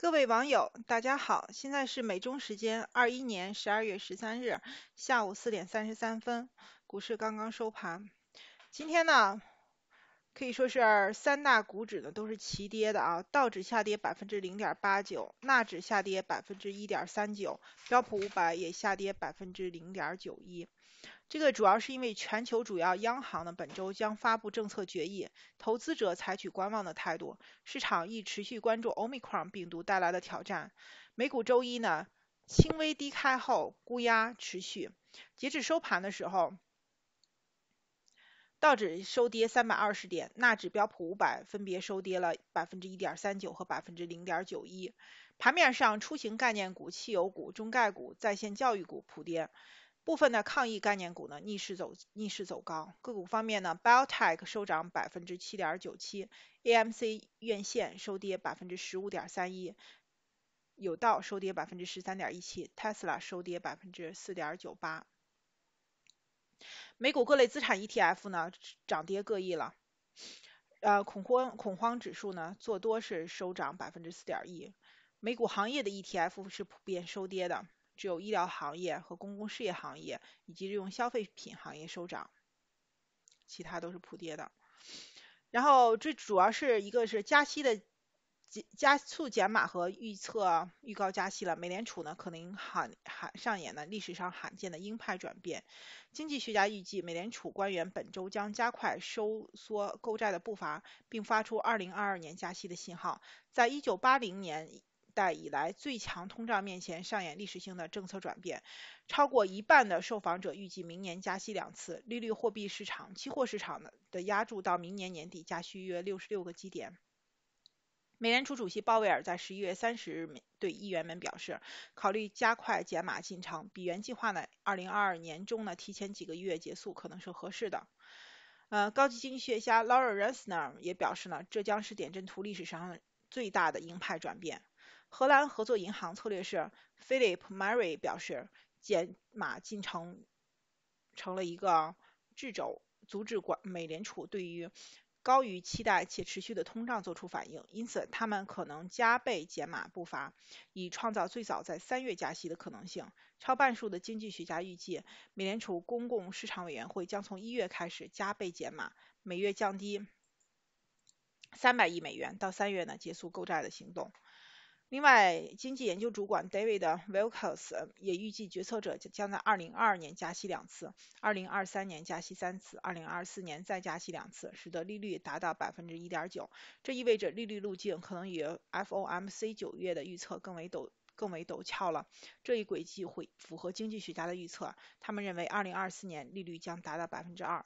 各位网友，大家好！现在是美中时间二一年十二月十三日下午四点三十三分，股市刚刚收盘。今天呢？可以说是三大股指呢都是齐跌的啊，道指下跌百分之零点八九，纳指下跌百分之一点三九，标普五百也下跌百分之零点九一。这个主要是因为全球主要央行呢本周将发布政策决议，投资者采取观望的态度，市场亦持续关注 c r 克戎病毒带来的挑战。美股周一呢轻微低开后，估压持续，截至收盘的时候。道指收跌三百二十点，纳指标普五百分别收跌了百分之一点三九和百分之零点九一。盘面上，出行概念股、汽油股、中概股、在线教育股普跌，部分的抗疫概念股呢逆势走逆势走高。个股方面呢 b i l t e c h 收涨百分之七点九七，AMC 院线收跌百分之十五点三一，有道收跌百分之十三点一七，Tesla 收跌百分之四点九八。美股各类资产 ETF 呢涨跌各异了，呃恐慌恐慌指数呢做多是收涨百分之四点一，美股行业的 ETF 是普遍收跌的，只有医疗行业和公共事业行业以及用消费品行业收涨，其他都是普跌的，然后最主要是一个是加息的。加加速减码和预测预告加息了，美联储呢可能罕罕上演了历史上罕见的鹰派转变。经济学家预计，美联储官员本周将加快收缩购债的步伐，并发出2022年加息的信号。在1980年代以来最强通胀面前，上演历史性的政策转变。超过一半的受访者预计明年加息两次，利率、货币市场、期货市场的的压注到明年年底加息约66个基点。美联储主席鲍威尔在十一月三十日对议员们表示，考虑加快减码进程，比原计划呢二零二二年中呢提前几个月结束，可能是合适的。呃，高级经济学家 Laura Resner 也表示呢，这将是点阵图历史上最大的鹰派转变。荷兰合作银行策略师 Philip Murray 表示，减码进程成了一个掣肘，阻止管美联储对于。高于期待且持续的通胀做出反应，因此他们可能加倍减码步伐，以创造最早在三月加息的可能性。超半数的经济学家预计，美联储公共市场委员会将从一月开始加倍减码，每月降低三百亿美元，到三月呢结束购债的行动。另外，经济研究主管 David Wilcox 也预计，决策者将在2022年加息两次，2023年加息三次，2024年再加息两次，使得利率达到1.9%，这意味着利率路径可能与 FOMC 九月的预测更为陡、更为陡峭了。这一轨迹会符合经济学家的预测，他们认为2024年利率将达到2%。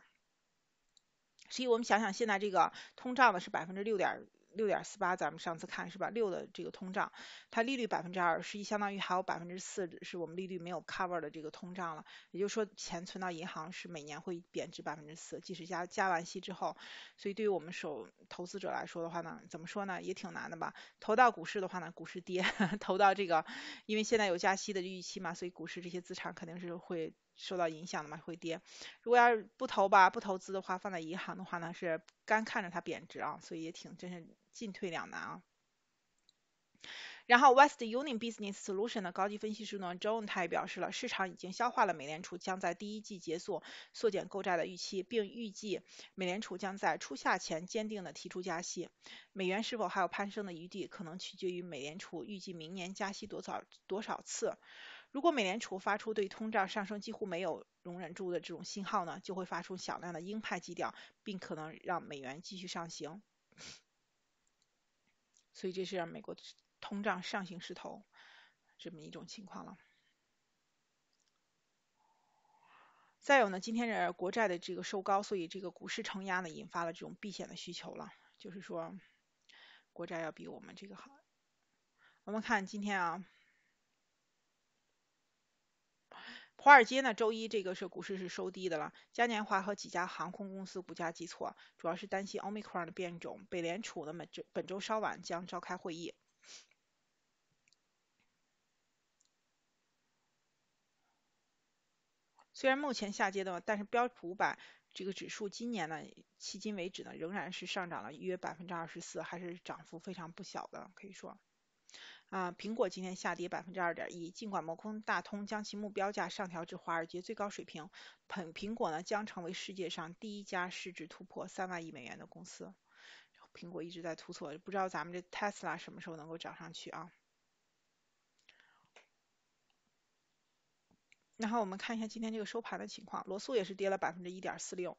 所以我们想想，现在这个通胀呢是 6. 六点四八，咱们上次看是吧？六的这个通胀，它利率百分之二，实一相当于还有百分之四是我们利率没有 cover 的这个通胀了。也就是说，钱存到银行是每年会贬值百分之四，即使加加完息之后。所以对于我们手投资者来说的话呢，怎么说呢？也挺难的吧。投到股市的话呢，股市跌；投到这个，因为现在有加息的预期嘛，所以股市这些资产肯定是会受到影响的嘛，会跌。如果要是不投吧，不投资的话，放在银行的话呢，是干看着它贬值啊，所以也挺真是。进退两难啊。然后，West Union Business Solutions 的高级分析师呢，John 他也表示了，市场已经消化了美联储将在第一季结束缩减购债的预期，并预计美联储将在初夏前坚定地提出加息。美元是否还有攀升的余地，可能取决于美联储预计明年加息多少多少次。如果美联储发出对通胀上升几乎没有容忍度的这种信号呢，就会发出响亮的鹰派基调，并可能让美元继续上行。所以这是让美国通胀上行势头这么一种情况了。再有呢，今天的国债的这个收高，所以这个股市承压呢，引发了这种避险的需求了，就是说，国债要比我们这个好。我们看今天啊。华尔街呢，周一这个是股市是收低的了。嘉年华和几家航空公司股价急挫，主要是担心 Omicron 的变种。美联储呢，本本周稍晚将召开会议。虽然目前下跌的，但是标普五百这个指数今年呢，迄今为止呢，仍然是上涨了约百分之二十四，还是涨幅非常不小的，可以说。啊，苹果今天下跌百分之二点一，尽管摩空大通将其目标价上调至华尔街最高水平，苹苹果呢将成为世界上第一家市值突破三万亿美元的公司。苹果一直在突破，不知道咱们这特斯拉什么时候能够涨上去啊？然后我们看一下今天这个收盘的情况，罗素也是跌了百分之一点四六，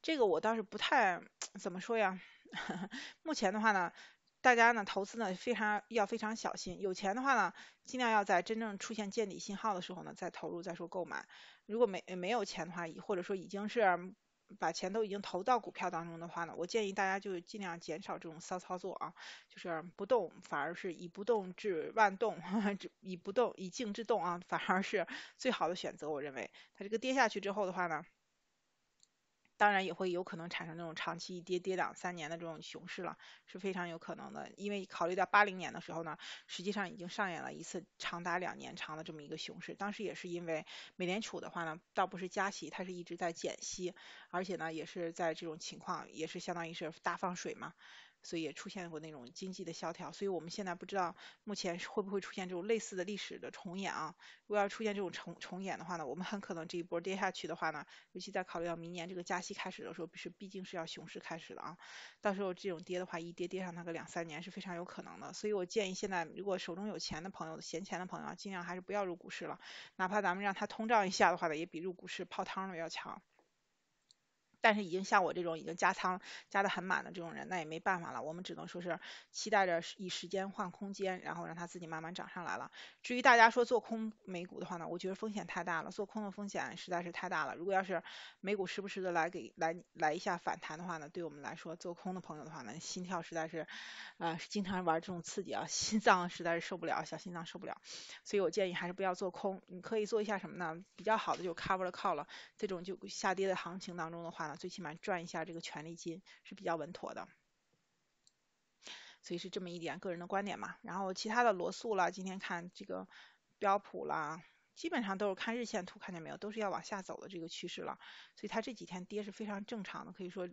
这个我倒是不太怎么说呀，目前的话呢。大家呢投资呢非常要非常小心，有钱的话呢，尽量要在真正出现见底信号的时候呢再投入再说购买。如果没没有钱的话，或者说已经是把钱都已经投到股票当中的话呢，我建议大家就尽量减少这种骚操作啊，就是不动，反而是以不动治万动，治 以不动以静制动啊，反而是最好的选择。我认为，它这个跌下去之后的话呢。当然也会有可能产生那种长期一跌跌两三年的这种熊市了，是非常有可能的。因为考虑到八零年的时候呢，实际上已经上演了一次长达两年长的这么一个熊市，当时也是因为美联储的话呢，倒不是加息，它是一直在减息，而且呢也是在这种情况，也是相当于是大放水嘛。所以也出现过那种经济的萧条，所以我们现在不知道目前会不会出现这种类似的历史的重演啊。如果要出现这种重重演的话呢，我们很可能这一波跌下去的话呢，尤其在考虑到明年这个加息开始的时候，是毕竟是要熊市开始了啊。到时候这种跌的话，一跌跌上那个两三年是非常有可能的。所以我建议现在如果手中有钱的朋友、闲钱的朋友，尽量还是不要入股市了。哪怕咱们让它通胀一下的话呢，也比入股市泡汤了要强。但是已经像我这种已经加仓加的很满的这种人，那也没办法了，我们只能说是期待着以时间换空间，然后让它自己慢慢涨上来了。至于大家说做空美股的话呢，我觉得风险太大了，做空的风险实在是太大了。如果要是美股时不时的来给来来一下反弹的话呢，对我们来说做空的朋友的话呢，心跳实在是呃经常玩这种刺激啊，心脏实在是受不了，小心脏受不了。所以我建议还是不要做空，你可以做一下什么呢？比较好的就 c o v e r e call，了，这种就下跌的行情当中的话呢。最起码赚一下这个权利金是比较稳妥的，所以是这么一点个人的观点嘛。然后其他的罗素啦，今天看这个标普啦，基本上都是看日线图，看见没有，都是要往下走的这个趋势了。所以它这几天跌是非常正常的，可以说。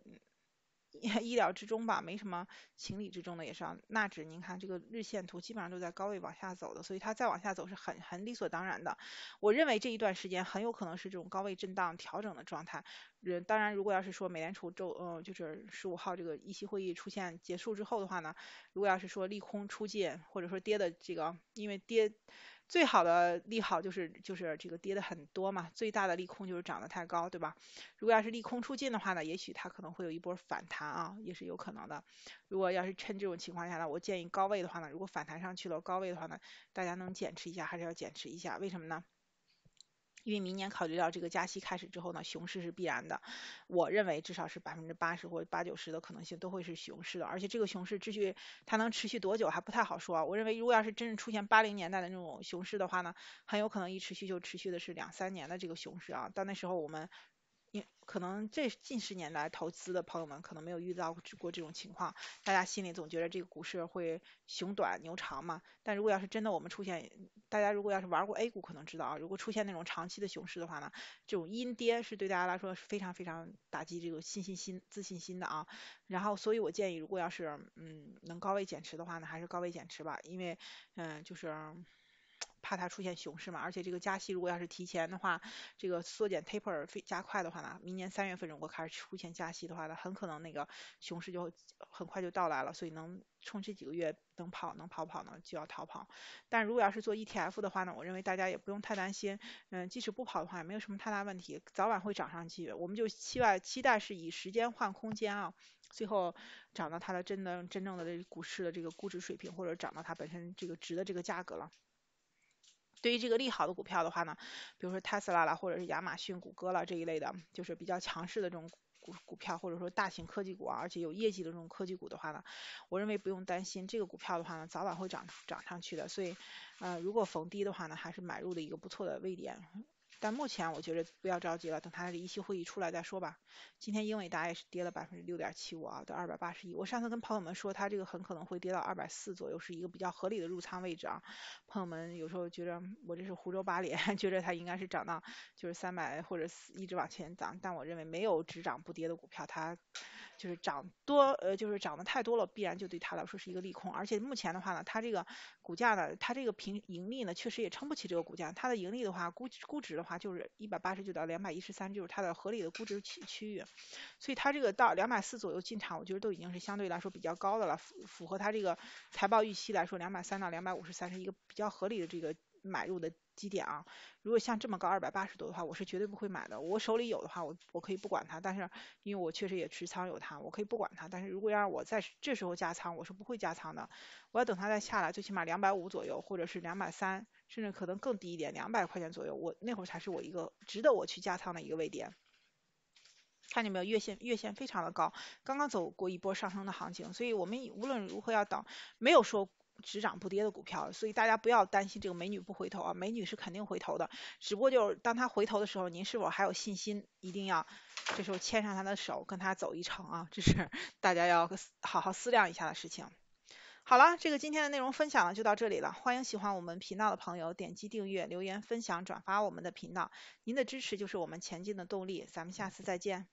意料之中吧，没什么情理之中的也是。纳指，您看这个日线图基本上都在高位往下走的，所以它再往下走是很很理所当然的。我认为这一段时间很有可能是这种高位震荡调整的状态。呃，当然，如果要是说美联储周，呃，就是十五号这个议息会议出现结束之后的话呢，如果要是说利空出尽，或者说跌的这个，因为跌。最好的利好就是就是这个跌的很多嘛，最大的利空就是涨得太高，对吧？如果要是利空出尽的话呢，也许它可能会有一波反弹啊，也是有可能的。如果要是趁这种情况下呢，我建议高位的话呢，如果反弹上去了高位的话呢，大家能减持一下还是要减持一下，为什么呢？因为明年考虑到这个加息开始之后呢，熊市是必然的。我认为至少是百分之八十或八九十的可能性都会是熊市的，而且这个熊市持续它能持续多久还不太好说。我认为如果要是真正出现八零年代的那种熊市的话呢，很有可能一持续就持续的是两三年的这个熊市啊，到那时候我们。因可能这近十年来投资的朋友们可能没有遇到过这种情况，大家心里总觉得这个股市会熊短牛长嘛。但如果要是真的我们出现，大家如果要是玩过 A 股可能知道啊，如果出现那种长期的熊市的话呢，这种阴跌是对大家来说是非常非常打击这个信心心自信心的啊。然后所以我建议如果要是嗯能高位减持的话呢，还是高位减持吧，因为嗯就是。怕它出现熊市嘛，而且这个加息如果要是提前的话，这个缩减 taper 加快的话呢，明年三月份如果开始出现加息的话呢，很可能那个熊市就很快就到来了，所以能冲这几个月能跑能跑跑呢就要逃跑。但如果要是做 ETF 的话呢，我认为大家也不用太担心，嗯，即使不跑的话也没有什么太大问题，早晚会涨上去，我们就期待期待是以时间换空间啊，最后涨到它的真的真正的这股市的这个估值水平，或者涨到它本身这个值的这个价格了。对于这个利好的股票的话呢，比如说特斯拉啦，或者是亚马逊、谷歌啦这一类的，就是比较强势的这种股股票，或者说大型科技股啊，而且有业绩的这种科技股的话呢，我认为不用担心，这个股票的话呢，早晚会涨涨上去的。所以，呃，如果逢低的话呢，还是买入的一个不错的位点。但目前我觉得不要着急了，等它的一期会议出来再说吧。今天英伟达也是跌了百分之六点七五啊，到二百八十一。我上次跟朋友们说，它这个很可能会跌到二百四左右，是一个比较合理的入仓位置啊。朋友们有时候觉得我这是胡诌八连，觉得它应该是涨到就是三百或者四一直往前涨。但我认为没有只涨不跌的股票，它就是涨多呃就是涨的太多了，必然就对它来说是一个利空。而且目前的话呢，它这个。股价呢，它这个平盈利呢，确实也撑不起这个股价。它的盈利的话，估估值的话就是一百八十九到两百一十三，就是它的合理的估值区区域。所以它这个到两百四左右进场，我觉得都已经是相对来说比较高的了，符符合它这个财报预期来说，两百三到两百五十三是一个比较合理的这个。买入的基点啊，如果像这么高二百八十多的话，我是绝对不会买的。我手里有的话，我我可以不管它。但是因为我确实也持仓有它，我可以不管它。但是如果要让我在这时候加仓，我是不会加仓的。我要等它再下来，最起码两百五左右，或者是两百三，甚至可能更低一点，两百块钱左右，我那会儿才是我一个值得我去加仓的一个位点。看见没有，月线月线非常的高，刚刚走过一波上升的行情，所以我们无论如何要等，没有说。只涨不跌的股票，所以大家不要担心这个美女不回头啊，美女是肯定回头的，只不过就是当她回头的时候，您是否还有信心？一定要这时候牵上她的手，跟她走一程啊，这是 大家要好好思量一下的事情。好了，这个今天的内容分享呢就到这里了，欢迎喜欢我们频道的朋友点击订阅、留言、分享、转发我们的频道，您的支持就是我们前进的动力，咱们下次再见。